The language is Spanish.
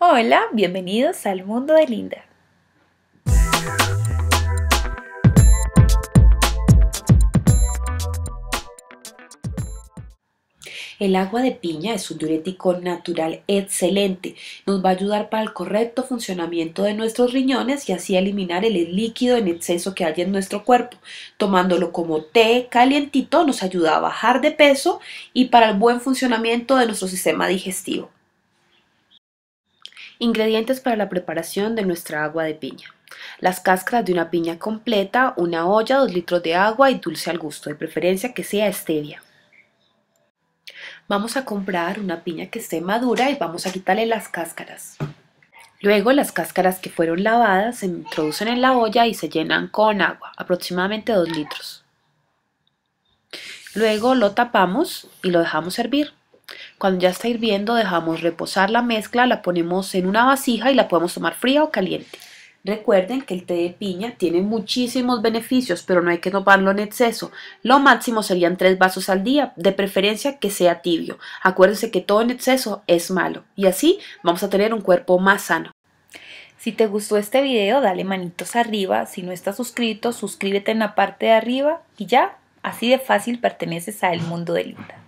Hola, bienvenidos al mundo de Linda. El agua de piña es un diurético natural excelente. Nos va a ayudar para el correcto funcionamiento de nuestros riñones y así eliminar el líquido en exceso que hay en nuestro cuerpo. Tomándolo como té calientito nos ayuda a bajar de peso y para el buen funcionamiento de nuestro sistema digestivo. Ingredientes para la preparación de nuestra agua de piña. Las cáscaras de una piña completa, una olla, 2 litros de agua y dulce al gusto, de preferencia que sea stevia. Vamos a comprar una piña que esté madura y vamos a quitarle las cáscaras. Luego las cáscaras que fueron lavadas se introducen en la olla y se llenan con agua, aproximadamente 2 litros. Luego lo tapamos y lo dejamos hervir. Cuando ya está hirviendo dejamos reposar la mezcla, la ponemos en una vasija y la podemos tomar fría o caliente. Recuerden que el té de piña tiene muchísimos beneficios, pero no hay que tomarlo en exceso. Lo máximo serían tres vasos al día, de preferencia que sea tibio. Acuérdense que todo en exceso es malo y así vamos a tener un cuerpo más sano. Si te gustó este video, dale manitos arriba. Si no estás suscrito, suscríbete en la parte de arriba y ya, así de fácil perteneces a El Mundo de Linda.